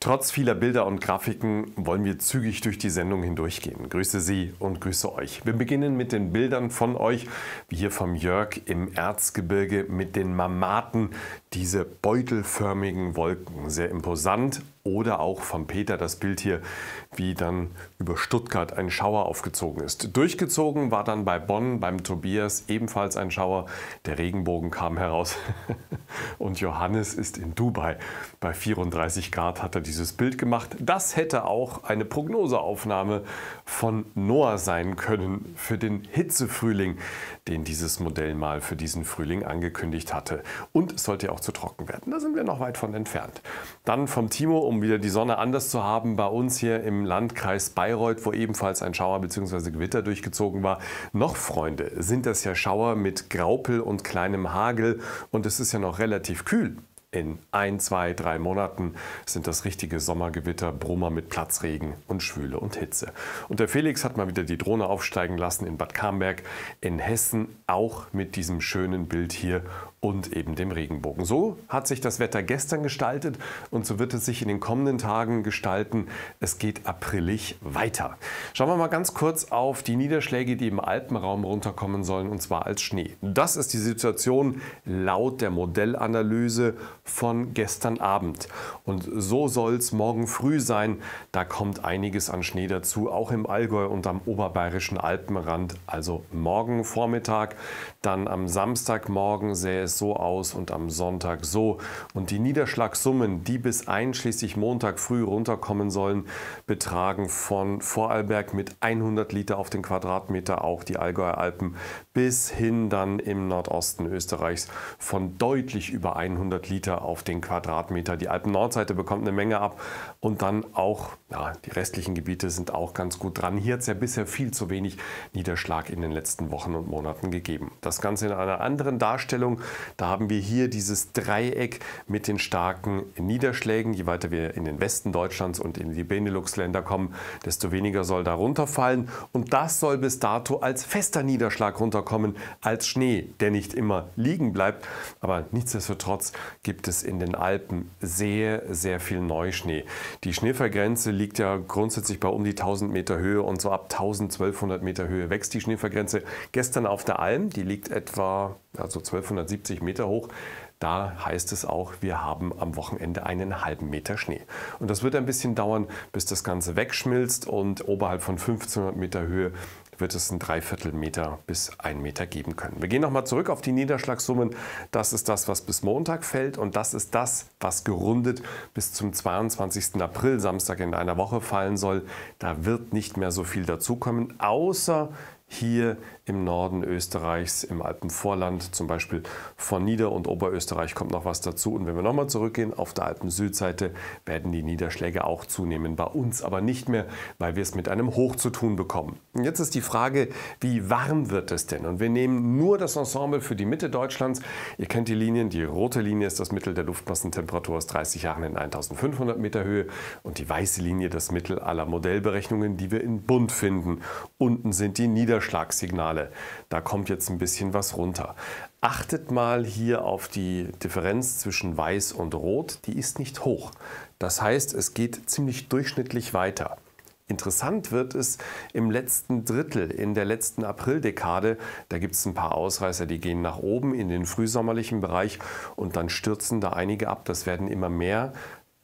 Trotz vieler Bilder und Grafiken wollen wir zügig durch die Sendung hindurchgehen. Grüße Sie und grüße euch. Wir beginnen mit den Bildern von euch, wie hier vom Jörg im Erzgebirge mit den Mamaten, diese beutelförmigen Wolken. Sehr imposant oder auch von Peter das Bild hier, wie dann über Stuttgart ein Schauer aufgezogen ist. Durchgezogen war dann bei Bonn, beim Tobias ebenfalls ein Schauer. Der Regenbogen kam heraus. Und Johannes ist in Dubai. Bei 34 Grad hat er dieses Bild gemacht. Das hätte auch eine Prognoseaufnahme von Noah sein können für den Hitzefrühling, den dieses Modell mal für diesen Frühling angekündigt hatte. Und es sollte ja auch zu trocken werden. Da sind wir noch weit von entfernt. Dann vom Timo, um wieder die Sonne anders zu haben, bei uns hier im Landkreis Bayreuth, wo ebenfalls ein Schauer bzw. Gewitter durchgezogen war. Noch, Freunde, sind das ja Schauer mit Graupel und kleinem Hagel und es ist ja noch relativ kühl. In ein, zwei, drei Monaten sind das richtige Sommergewitter, Brummer mit Platzregen und Schwüle und Hitze. Und der Felix hat mal wieder die Drohne aufsteigen lassen in Bad Camberg in Hessen, auch mit diesem schönen Bild hier und eben dem Regenbogen. So hat sich das Wetter gestern gestaltet und so wird es sich in den kommenden Tagen gestalten. Es geht aprillig weiter. Schauen wir mal ganz kurz auf die Niederschläge, die im Alpenraum runterkommen sollen und zwar als Schnee. Das ist die Situation laut der Modellanalyse von gestern Abend. Und so soll es morgen früh sein. Da kommt einiges an Schnee dazu, auch im Allgäu und am oberbayerischen Alpenrand. Also morgen Vormittag, dann am Samstagmorgen sähe es so aus und am Sonntag so. Und die Niederschlagssummen, die bis einschließlich Montag früh runterkommen sollen, betragen von Vorarlberg mit 100 Liter auf den Quadratmeter, auch die Allgäuer Alpen, bis hin dann im Nordosten Österreichs von deutlich über 100 Liter auf den Quadratmeter. Die Alpen-Nordseite bekommt eine Menge ab und dann auch ja, die restlichen Gebiete sind auch ganz gut dran. Hier hat es ja bisher viel zu wenig Niederschlag in den letzten Wochen und Monaten gegeben. Das Ganze in einer anderen Darstellung da haben wir hier dieses Dreieck mit den starken Niederschlägen. Je weiter wir in den Westen Deutschlands und in die Benelux-Länder kommen, desto weniger soll da runterfallen. Und das soll bis dato als fester Niederschlag runterkommen, als Schnee, der nicht immer liegen bleibt. Aber nichtsdestotrotz gibt es in den Alpen sehr, sehr viel Neuschnee. Die Schneevergrenze liegt ja grundsätzlich bei um die 1000 Meter Höhe und so ab 1200 Meter Höhe wächst die Schneevergrenze. Gestern auf der Alm, die liegt etwa also 1270 Meter hoch. Da heißt es auch, wir haben am Wochenende einen halben Meter Schnee. Und das wird ein bisschen dauern, bis das Ganze wegschmilzt und oberhalb von 1500 Meter Höhe wird es ein Dreiviertelmeter bis ein Meter geben können. Wir gehen nochmal zurück auf die Niederschlagssummen. Das ist das, was bis Montag fällt und das ist das, was gerundet bis zum 22. April, Samstag in einer Woche fallen soll. Da wird nicht mehr so viel dazukommen, außer hier im Norden Österreichs, im Alpenvorland, zum Beispiel von Nieder- und Oberösterreich kommt noch was dazu. Und wenn wir nochmal zurückgehen auf der Alpen-Südseite, werden die Niederschläge auch zunehmen. Bei uns aber nicht mehr, weil wir es mit einem Hoch zu tun bekommen. Und jetzt ist die Frage, wie warm wird es denn? Und wir nehmen nur das Ensemble für die Mitte Deutschlands. Ihr kennt die Linien. Die rote Linie ist das Mittel der Luftmassentemperatur aus 30 Jahren in 1500 Meter Höhe und die weiße Linie das Mittel aller Modellberechnungen, die wir in Bund finden. Unten sind die Niederschläge. Niederschlagssignale. Da kommt jetzt ein bisschen was runter. Achtet mal hier auf die Differenz zwischen Weiß und Rot. Die ist nicht hoch. Das heißt, es geht ziemlich durchschnittlich weiter. Interessant wird es im letzten Drittel, in der letzten Aprildekade. Da gibt es ein paar Ausreißer, die gehen nach oben in den frühsommerlichen Bereich und dann stürzen da einige ab. Das werden immer mehr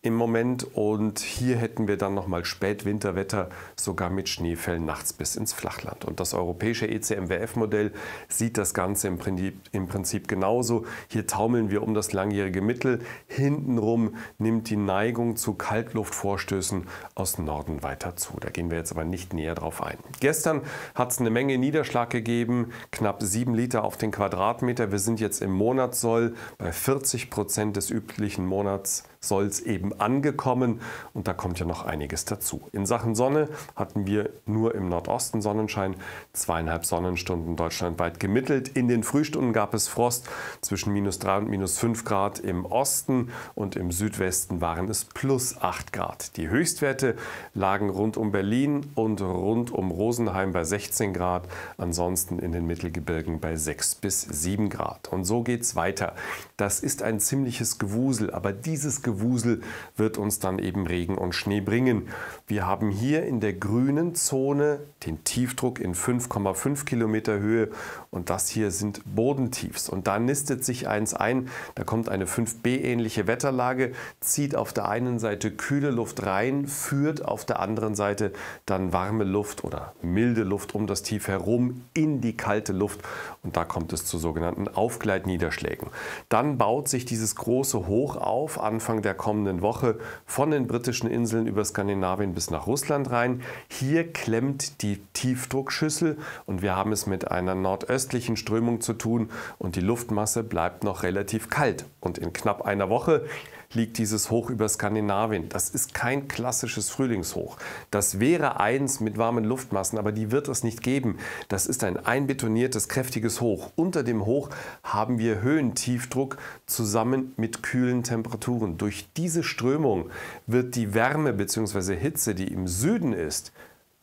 im Moment und hier hätten wir dann noch mal Spätwinterwetter, sogar mit Schneefällen nachts bis ins Flachland. Und das europäische ECMWF-Modell sieht das Ganze im Prinzip, im Prinzip genauso. Hier taumeln wir um das langjährige Mittel. Hintenrum nimmt die Neigung zu Kaltluftvorstößen aus Norden weiter zu. Da gehen wir jetzt aber nicht näher drauf ein. Gestern hat es eine Menge Niederschlag gegeben, knapp 7 Liter auf den Quadratmeter. Wir sind jetzt im Monatssoll bei 40 Prozent des üblichen Monatssolls eben angekommen und da kommt ja noch einiges dazu. In Sachen Sonne hatten wir nur im Nordosten Sonnenschein, zweieinhalb Sonnenstunden deutschlandweit gemittelt. In den Frühstunden gab es Frost zwischen minus 3 und minus 5 Grad im Osten und im Südwesten waren es plus 8 Grad. Die Höchstwerte lagen rund um Berlin und rund um Rosenheim bei 16 Grad, ansonsten in den Mittelgebirgen bei 6 bis 7 Grad. Und so geht's weiter. Das ist ein ziemliches Gewusel, aber dieses Gewusel wird uns dann eben Regen und Schnee bringen. Wir haben hier in der grünen Zone den Tiefdruck in 5,5 Kilometer Höhe und das hier sind Bodentiefs. Und da nistet sich eins ein, da kommt eine 5b-ähnliche Wetterlage, zieht auf der einen Seite kühle Luft rein, führt auf der anderen Seite dann warme Luft oder milde Luft um das Tief herum in die kalte Luft und da kommt es zu sogenannten Aufgleitniederschlägen. Dann baut sich dieses große Hoch auf Anfang der kommenden Woche Woche von den britischen Inseln über Skandinavien bis nach Russland rein. Hier klemmt die Tiefdruckschüssel und wir haben es mit einer nordöstlichen Strömung zu tun und die Luftmasse bleibt noch relativ kalt. Und in knapp einer Woche liegt dieses Hoch über Skandinavien. Das ist kein klassisches Frühlingshoch. Das wäre eins mit warmen Luftmassen, aber die wird es nicht geben. Das ist ein einbetoniertes, kräftiges Hoch. Unter dem Hoch haben wir Höhentiefdruck zusammen mit kühlen Temperaturen. Durch diese Strömung wird die Wärme bzw. Hitze, die im Süden ist,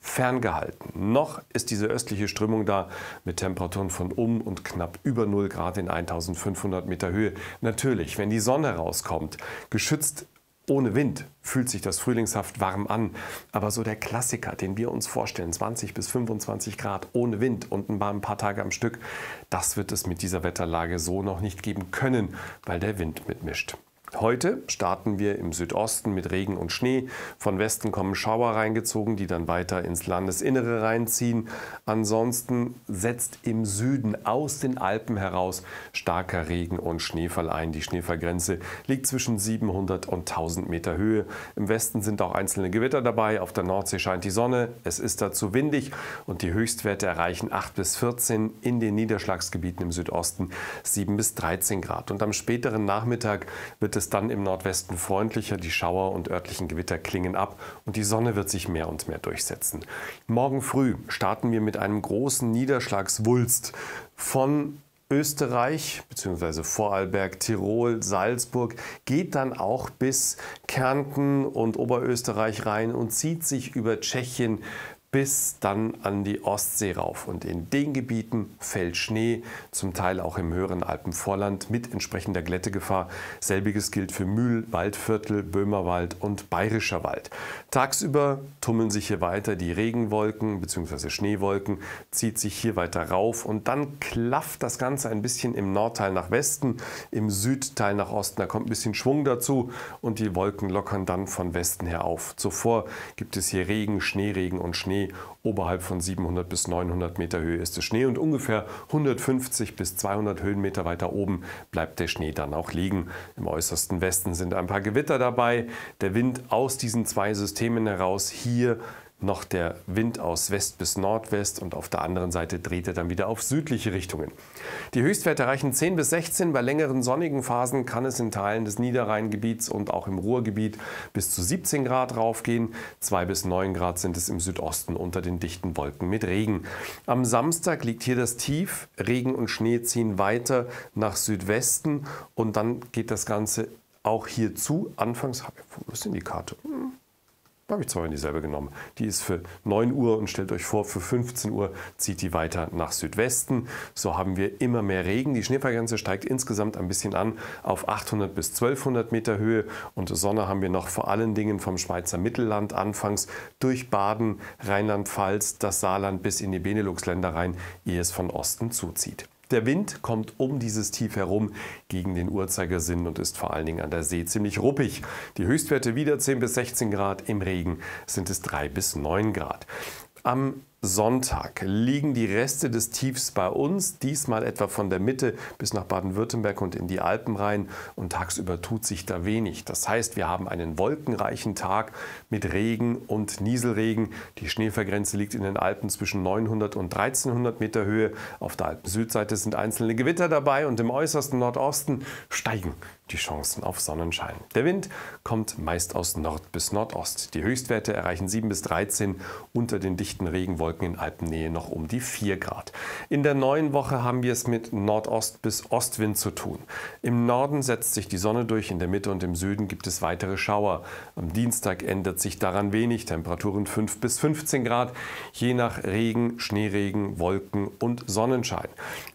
ferngehalten. Noch ist diese östliche Strömung da mit Temperaturen von um und knapp über 0 Grad in 1500 Meter Höhe. Natürlich, wenn die Sonne rauskommt, geschützt ohne Wind fühlt sich das frühlingshaft warm an. Aber so der Klassiker, den wir uns vorstellen, 20 bis 25 Grad ohne Wind und ein paar Tage am Stück, das wird es mit dieser Wetterlage so noch nicht geben können, weil der Wind mitmischt. Heute starten wir im Südosten mit Regen und Schnee. Von Westen kommen Schauer reingezogen, die dann weiter ins Landesinnere reinziehen. Ansonsten setzt im Süden aus den Alpen heraus starker Regen und Schneefall ein. Die Schneefallgrenze liegt zwischen 700 und 1000 Meter Höhe. Im Westen sind auch einzelne Gewitter dabei. Auf der Nordsee scheint die Sonne. Es ist dazu windig und die Höchstwerte erreichen 8 bis 14, in den Niederschlagsgebieten im Südosten 7 bis 13 Grad. Und am späteren Nachmittag wird es es dann im Nordwesten freundlicher, die Schauer und örtlichen Gewitter klingen ab und die Sonne wird sich mehr und mehr durchsetzen. Morgen früh starten wir mit einem großen Niederschlagswulst von Österreich bzw. Vorarlberg, Tirol, Salzburg geht dann auch bis Kärnten und Oberösterreich rein und zieht sich über Tschechien bis dann an die Ostsee rauf. Und in den Gebieten fällt Schnee, zum Teil auch im höheren Alpenvorland mit entsprechender Glättegefahr. Selbiges gilt für Mühl, Waldviertel, Böhmerwald und Bayerischer Wald. Tagsüber tummeln sich hier weiter die Regenwolken bzw. Schneewolken, zieht sich hier weiter rauf und dann klafft das Ganze ein bisschen im Nordteil nach Westen, im Südteil nach Osten. Da kommt ein bisschen Schwung dazu und die Wolken lockern dann von Westen her auf. Zuvor gibt es hier Regen, Schneeregen und Schnee Schnee. Oberhalb von 700 bis 900 Meter Höhe ist es Schnee und ungefähr 150 bis 200 Höhenmeter weiter oben bleibt der Schnee dann auch liegen. Im äußersten Westen sind ein paar Gewitter dabei. Der Wind aus diesen zwei Systemen heraus hier noch der Wind aus West bis Nordwest und auf der anderen Seite dreht er dann wieder auf südliche Richtungen. Die Höchstwerte reichen 10 bis 16. Bei längeren sonnigen Phasen kann es in Teilen des Niederrheingebiets und auch im Ruhrgebiet bis zu 17 Grad raufgehen. 2 bis 9 Grad sind es im Südosten unter den dichten Wolken mit Regen. Am Samstag liegt hier das Tief. Regen und Schnee ziehen weiter nach Südwesten und dann geht das Ganze auch hier zu. Anfangs, wo ist denn die Karte? Hm, da habe ich zweimal dieselbe genommen. Die ist für 9 Uhr und stellt euch vor, für 15 Uhr zieht die weiter nach Südwesten. So haben wir immer mehr Regen. Die Schneefallgrenze steigt insgesamt ein bisschen an auf 800 bis 1200 Meter Höhe. Und Sonne haben wir noch vor allen Dingen vom Schweizer Mittelland anfangs durch Baden, Rheinland-Pfalz, das Saarland bis in die Benelux-Länder rein, ehe es von Osten zuzieht. Der Wind kommt um dieses Tief herum gegen den Uhrzeigersinn und ist vor allen Dingen an der See ziemlich ruppig. Die Höchstwerte wieder 10 bis 16 Grad, im Regen sind es 3 bis 9 Grad. Am Sonntag liegen die Reste des Tiefs bei uns, diesmal etwa von der Mitte bis nach Baden-Württemberg und in die Alpen rein und tagsüber tut sich da wenig. Das heißt, wir haben einen wolkenreichen Tag mit Regen und Nieselregen. Die Schneevergrenze liegt in den Alpen zwischen 900 und 1300 Meter Höhe. Auf der Alpen-Südseite sind einzelne Gewitter dabei und im äußersten Nordosten steigen die Chancen auf Sonnenschein. Der Wind kommt meist aus Nord bis Nordost. Die Höchstwerte erreichen 7 bis 13 unter den dichten Regenwolken Wolken in Alpennähe noch um die 4 Grad. In der neuen Woche haben wir es mit Nordost- bis Ostwind zu tun. Im Norden setzt sich die Sonne durch, in der Mitte und im Süden gibt es weitere Schauer. Am Dienstag ändert sich daran wenig, Temperaturen 5 bis 15 Grad, je nach Regen, Schneeregen, Wolken und Sonnenschein.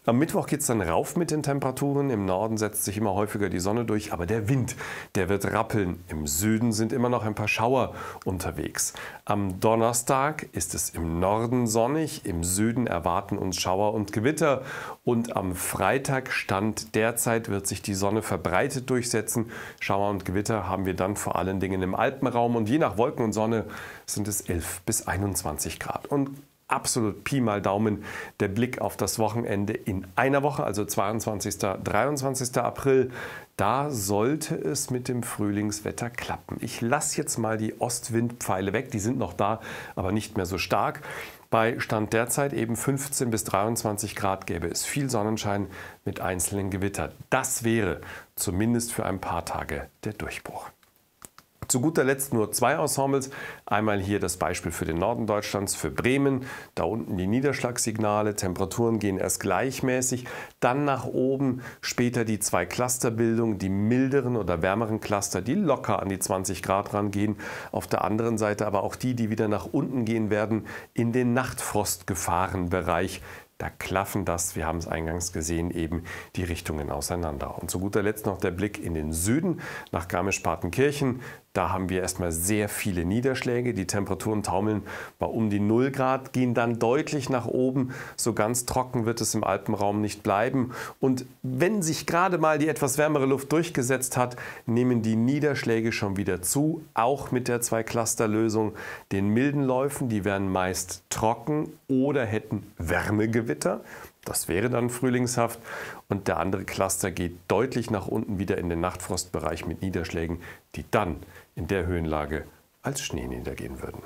Am Mittwoch geht es dann rauf mit den Temperaturen. Im Norden setzt sich immer häufiger die Sonne durch, aber der Wind, der wird rappeln. Im Süden sind immer noch ein paar Schauer unterwegs. Am Donnerstag ist es im Norden Norden sonnig, im Süden erwarten uns Schauer und Gewitter. Und am Freitag Stand derzeit wird sich die Sonne verbreitet durchsetzen. Schauer und Gewitter haben wir dann vor allen Dingen im Alpenraum. Und je nach Wolken und Sonne sind es 11 bis 21 Grad. Und absolut Pi mal Daumen der Blick auf das Wochenende in einer Woche, also 22. 23. April. Da sollte es mit dem Frühlingswetter klappen. Ich lasse jetzt mal die Ostwindpfeile weg, die sind noch da, aber nicht mehr so stark. Bei Stand derzeit eben 15 bis 23 Grad gäbe es viel Sonnenschein mit einzelnen Gewittern. Das wäre zumindest für ein paar Tage der Durchbruch. Zu guter Letzt nur zwei Ensembles. Einmal hier das Beispiel für den Norden Deutschlands, für Bremen. Da unten die Niederschlagssignale, Temperaturen gehen erst gleichmäßig. Dann nach oben später die zwei Clusterbildungen, die milderen oder wärmeren Cluster, die locker an die 20 Grad rangehen. Auf der anderen Seite aber auch die, die wieder nach unten gehen werden, in den Nachtfrostgefahrenbereich. Da klaffen das, wir haben es eingangs gesehen, eben die Richtungen auseinander. Und zu guter Letzt noch der Blick in den Süden nach Garmisch-Partenkirchen. Da haben wir erstmal sehr viele Niederschläge. Die Temperaturen taumeln bei um die 0 Grad, gehen dann deutlich nach oben. So ganz trocken wird es im Alpenraum nicht bleiben. Und wenn sich gerade mal die etwas wärmere Luft durchgesetzt hat, nehmen die Niederschläge schon wieder zu, auch mit der Zwei-Cluster-Lösung. Den milden Läufen, die werden meist trocken oder hätten Wärmegewitter. Das wäre dann frühlingshaft. Und der andere Cluster geht deutlich nach unten wieder in den Nachtfrostbereich mit Niederschlägen, die dann in der Höhenlage als Schnee niedergehen würden.